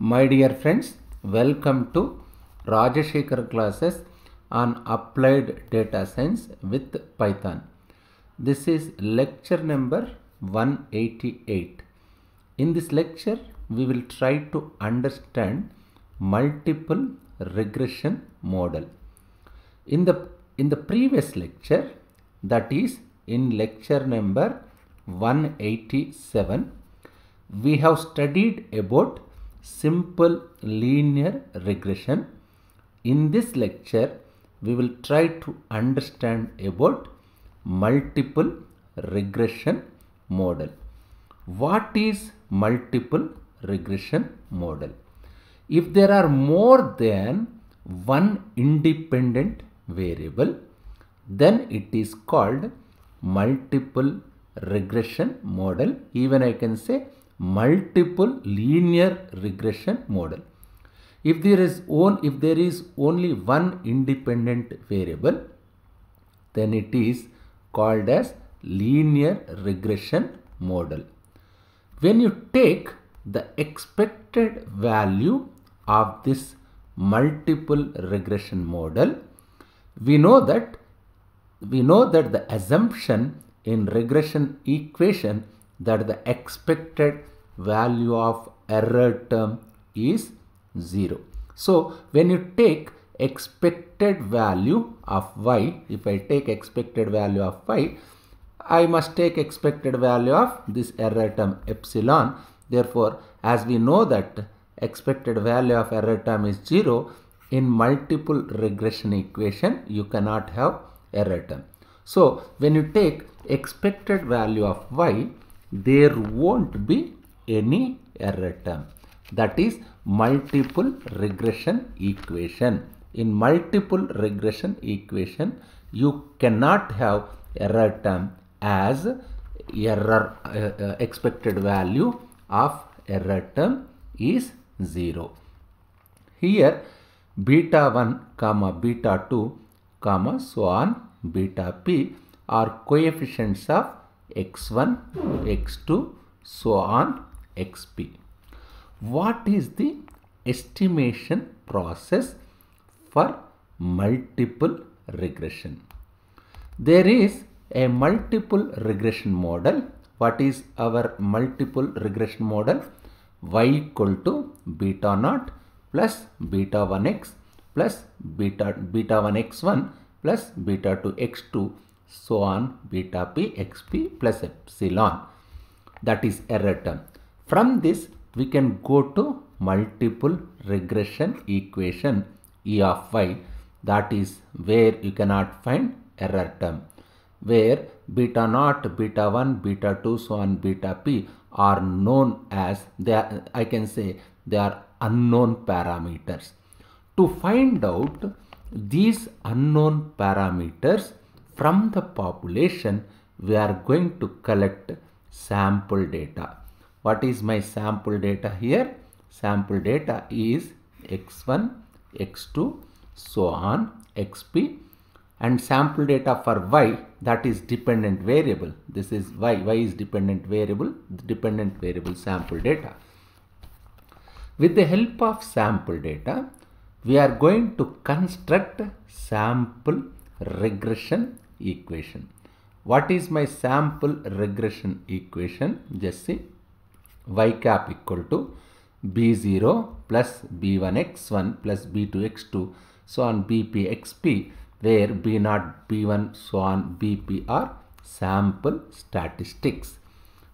My dear friends, welcome to Rajesh classes on Applied Data Science with Python. This is lecture number 188. In this lecture, we will try to understand multiple regression model. In the, in the previous lecture, that is in lecture number 187, we have studied about simple linear regression. In this lecture, we will try to understand about multiple regression model. What is multiple regression model? If there are more than one independent variable, then it is called multiple regression model. Even I can say multiple linear regression model. If there is if there is only one independent variable, then it is called as linear regression model. When you take the expected value of this multiple regression model, we know that we know that the assumption in regression equation that the expected value of error term is 0. So when you take expected value of y, if I take expected value of y, I must take expected value of this error term epsilon. Therefore, as we know that expected value of error term is 0, in multiple regression equation, you cannot have error term. So, when you take expected value of y, there won't be any error term. That is multiple regression equation. In multiple regression equation, you cannot have error term as error uh, uh, expected value of error term is 0. Here beta 1 comma beta 2 comma so on beta p are coefficients of x1, x2, so on xp. What is the estimation process for multiple regression? There is a multiple regression model. What is our multiple regression model? y equal to beta naught plus beta 1x plus beta, beta 1x1 plus beta 2x2 so on beta p xp plus epsilon. That is error term. From this we can go to multiple regression equation E of y that is where you cannot find error term where beta naught, beta 1, beta 2, so on beta p are known as they are, I can say they are unknown parameters. To find out these unknown parameters from the population, we are going to collect sample data. What is my sample data here? Sample data is x1, x2, so on, xp and sample data for y that is dependent variable. This is y, y is dependent variable, dependent variable sample data. With the help of sample data, we are going to construct sample regression equation. What is my sample regression equation? Just see y cap equal to b0 plus b1x1 plus b2x2 so on bpxp where b0 b1 so on bp are sample statistics.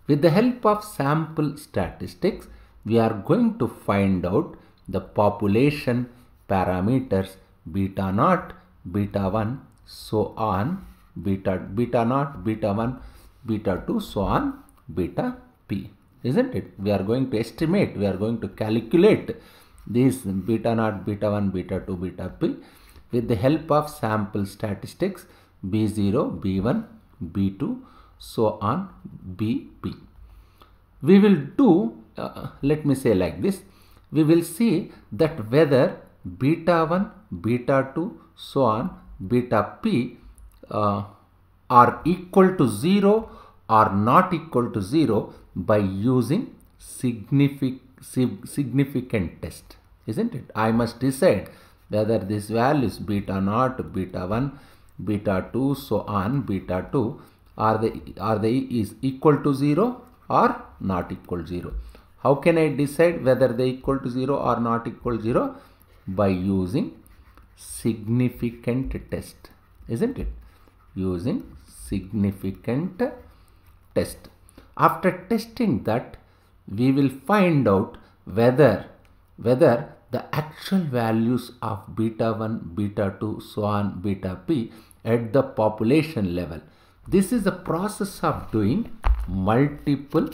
With the help of sample statistics we are going to find out the population parameters beta naught, beta 1 so on beta beta naught beta 1 beta 2 so on beta p isn't it we are going to estimate we are going to calculate these beta naught beta 1 beta 2 beta p with the help of sample statistics b0 b1 b2 so on bp we will do uh, let me say like this we will see that whether beta 1 beta 2 so on beta p uh, are equal to 0 or not equal to 0 by using significant test, isn't it? I must decide whether value values beta naught, beta 1, beta 2, so on, beta 2 are they are they is equal to 0 or not equal to 0. How can I decide whether they equal to 0 or not equal to 0? By using significant test, isn't it? using significant test. After testing that, we will find out whether, whether the actual values of beta 1, beta 2, so on, beta p at the population level. This is a process of doing multiple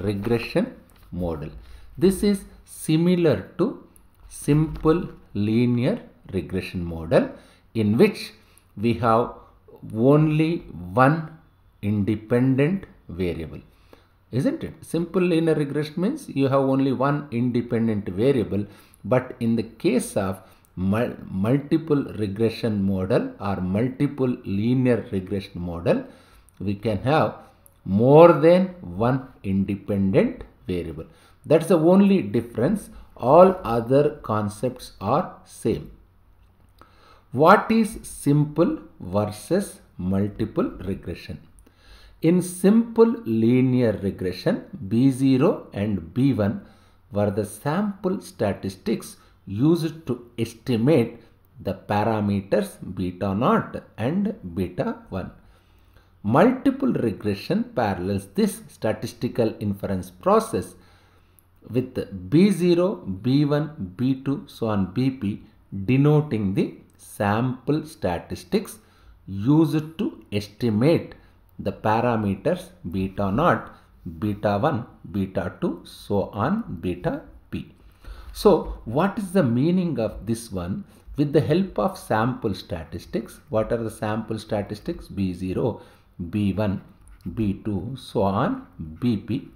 regression model. This is similar to simple linear regression model in which we have only one independent variable isn't it simple linear regression means you have only one independent variable but in the case of mul multiple regression model or multiple linear regression model we can have more than one independent variable that's the only difference all other concepts are same what is simple versus multiple regression? In simple linear regression, B0 and B1 were the sample statistics used to estimate the parameters beta naught and beta 1. Multiple regression parallels this statistical inference process with B0, B1, B2, so on, Bp denoting the sample statistics used to estimate the parameters beta naught, beta 1, beta 2, so on, beta p. So, what is the meaning of this one? With the help of sample statistics, what are the sample statistics? B0, B1, B2, so on, BP.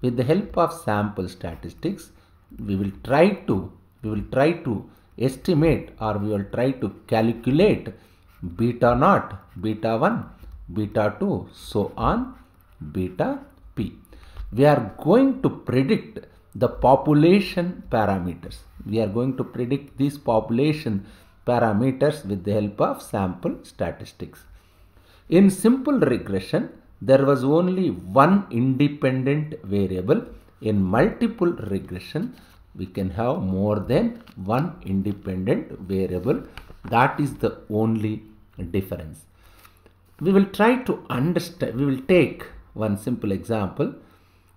With the help of sample statistics, we will try to, we will try to estimate or we will try to calculate beta naught, beta 1, beta 2, so on beta p. We are going to predict the population parameters. We are going to predict these population parameters with the help of sample statistics. In simple regression, there was only one independent variable. In multiple regression, we can have more than one independent variable. That is the only difference. We will try to understand, we will take one simple example.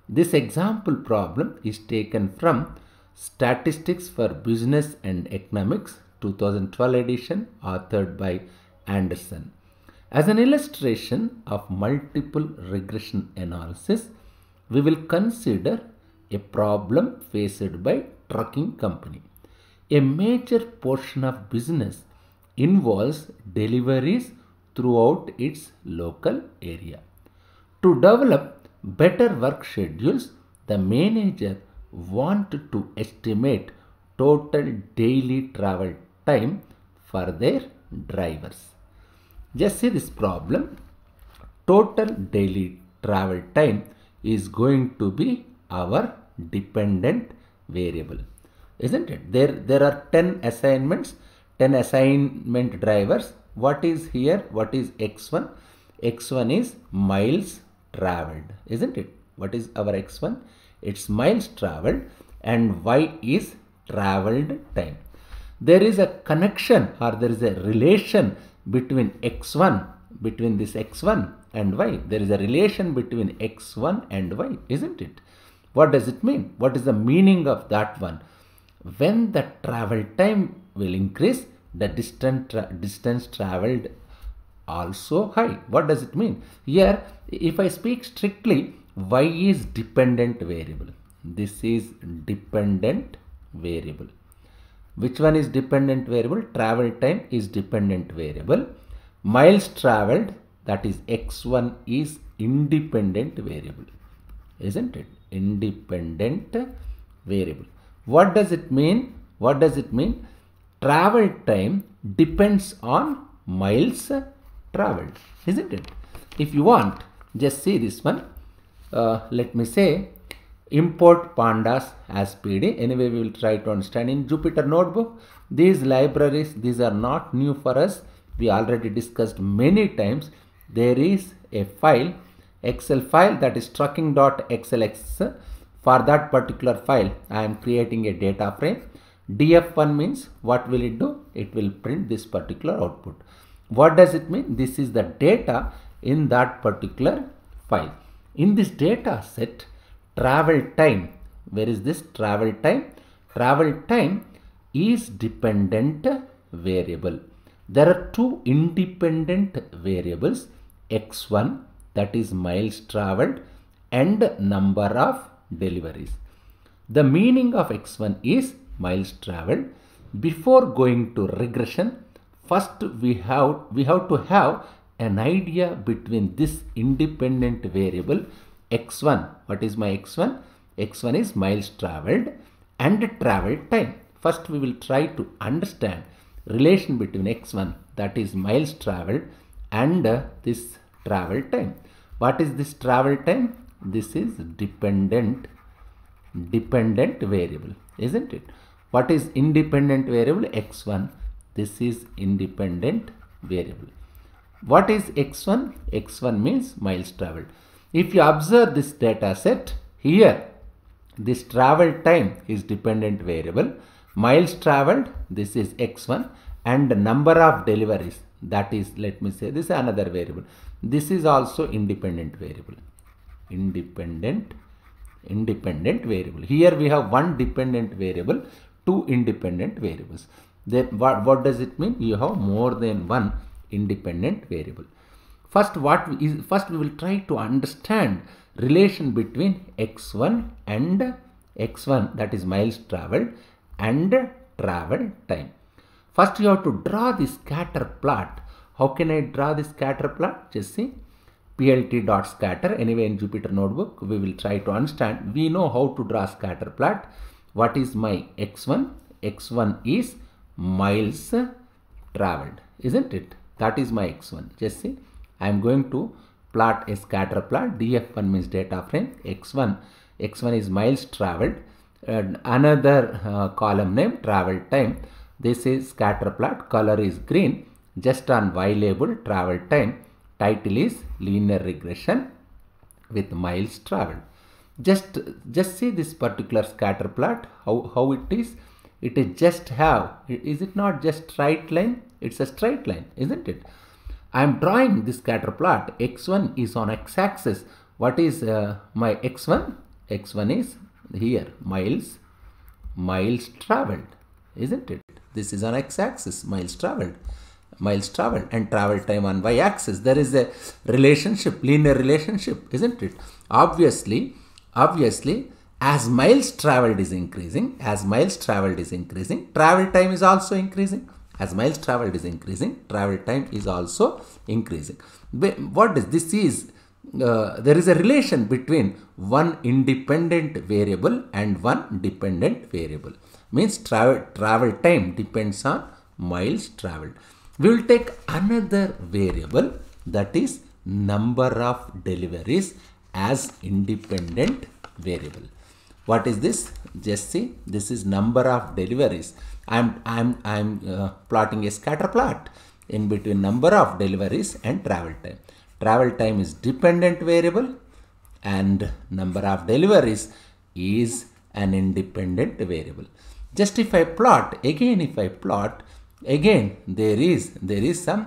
This example problem is taken from Statistics for Business and Economics 2012 edition authored by Anderson. As an illustration of multiple regression analysis, we will consider a problem faced by trucking company. A major portion of business involves deliveries throughout its local area. To develop better work schedules, the manager wants to estimate total daily travel time for their drivers. Just see this problem. Total daily travel time is going to be our dependent variable isn't it there there are 10 assignments 10 assignment drivers what is here what is x1 x1 is miles traveled isn't it what is our x1 it's miles traveled and y is traveled time there is a connection or there is a relation between x1 between this x1 and y there is a relation between x1 and y isn't it what does it mean? What is the meaning of that one? When the travel time will increase, the distance tra distance traveled also high. What does it mean? Here, if I speak strictly, y is dependent variable. This is dependent variable. Which one is dependent variable? Travel time is dependent variable. Miles traveled, that is x1 is independent variable. Isn't it? independent variable. What does it mean? What does it mean? Travel time depends on miles traveled, isn't it? If you want, just see this one. Uh, let me say import pandas as PD. Anyway, we will try to understand in Jupyter Notebook. These libraries, these are not new for us. We already discussed many times. There is a file excel file that is trucking.xlx for that particular file I am creating a data frame df1 means what will it do it will print this particular output what does it mean this is the data in that particular file in this data set travel time where is this travel time travel time is dependent variable there are two independent variables x1 that is miles traveled and number of deliveries. The meaning of x1 is miles traveled. Before going to regression, first we have, we have to have an idea between this independent variable x1. What is my x1? x1 is miles traveled and travel time. First we will try to understand relation between x1 that is miles traveled and uh, this travel time. What is this travel time? This is dependent, dependent variable, isn't it? What is independent variable? X1. This is independent variable. What is X1? X1 means miles traveled. If you observe this data set here, this travel time is dependent variable. Miles traveled, this is X1 and number of deliveries that is let me say this is another variable this is also independent variable independent independent variable here we have one dependent variable two independent variables then what, what does it mean you have more than one independent variable first what is first we will try to understand relation between x1 and x1 that is miles traveled and travel time First you have to draw the scatter plot. How can I draw the scatter plot? Just see plt.scatter. Anyway, in Jupyter Notebook, we will try to understand. We know how to draw scatter plot. What is my x1? x1 is miles traveled, isn't it? That is my x1. Just see, I am going to plot a scatter plot. df1 means data frame, x1. x1 is miles traveled. And another uh, column name travel time this is scatter plot. Color is green. Just on Y label travel time. Title is linear regression with miles traveled. Just, just see this particular scatter plot, how, how it is. It is just have, is it not just straight line? It's a straight line, isn't it? I am drawing this scatter plot. X1 is on x-axis. What is uh, my x1? x1 is here, miles, miles traveled, isn't it? This is on x-axis, miles traveled miles traveled and travel time on y-axis. There is a relationship, linear relationship, isn't it? Obviously, obviously, as miles traveled is increasing, as miles traveled is increasing, travel time is also increasing. As miles traveled is increasing, travel time is also increasing. What is this is, uh, there is a relation between one independent variable and one dependent variable means travel, travel time depends on miles traveled. We will take another variable that is number of deliveries as independent variable. What is this? Just see, this is number of deliveries. I'm, I'm, I'm uh, plotting a scatter plot in between number of deliveries and travel time. Travel time is dependent variable and number of deliveries is an independent variable. Just if I plot, again if I plot, again there is, there is some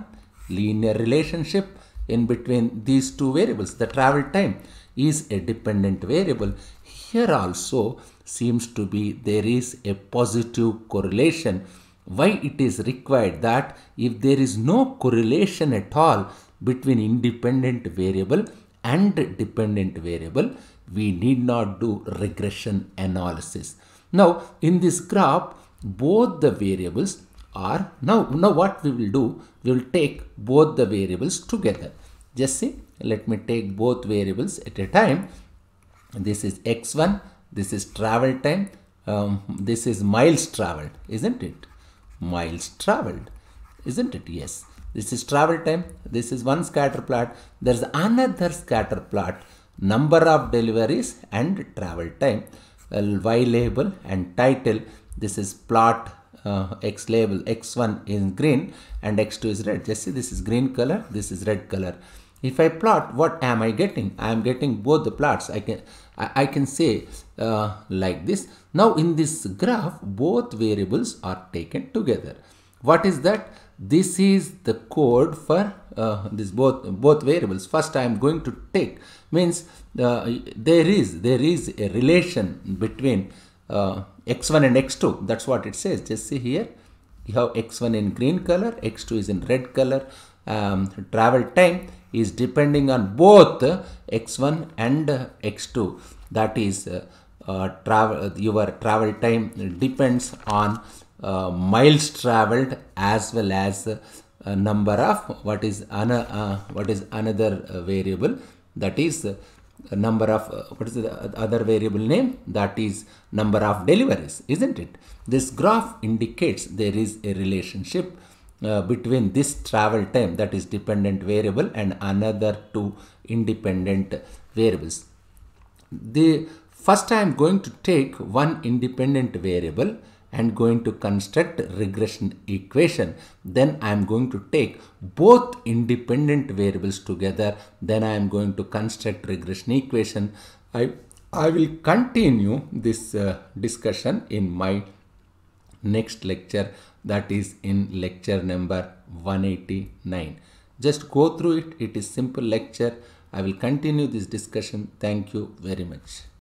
linear relationship in between these two variables. The travel time is a dependent variable. Here also seems to be there is a positive correlation. Why it is required that if there is no correlation at all between independent variable and dependent variable, we need not do regression analysis. Now in this graph, both the variables are, now, now what we will do, we will take both the variables together. Just see, let me take both variables at a time. This is x1, this is travel time, um, this is miles traveled, isn't it? Miles traveled, isn't it? Yes this is travel time this is one scatter plot there's another scatter plot number of deliveries and travel time y label and title this is plot uh, x label x1 is green and x2 is red just see this is green color this is red color if I plot what am I getting I am getting both the plots I can I, I can say uh, like this now in this graph both variables are taken together what is that this is the code for uh, this both both variables first i am going to take means uh, there is there is a relation between uh, x1 and x2 that's what it says just see here you have x1 in green color x2 is in red color um, travel time is depending on both x1 and x2 that is uh, uh, travel your travel time depends on uh, miles traveled as well as uh, number of what is an, uh, what is another uh, variable that is uh, number of uh, what is the other variable name that is number of deliveries isn't it this graph indicates there is a relationship between this travel time that is dependent variable and another two independent variables the first i am going to take one independent variable and going to construct regression equation. Then I am going to take both independent variables together. Then I am going to construct regression equation. I, I will continue this uh, discussion in my next lecture that is in lecture number 189. Just go through it. It is simple lecture. I will continue this discussion. Thank you very much.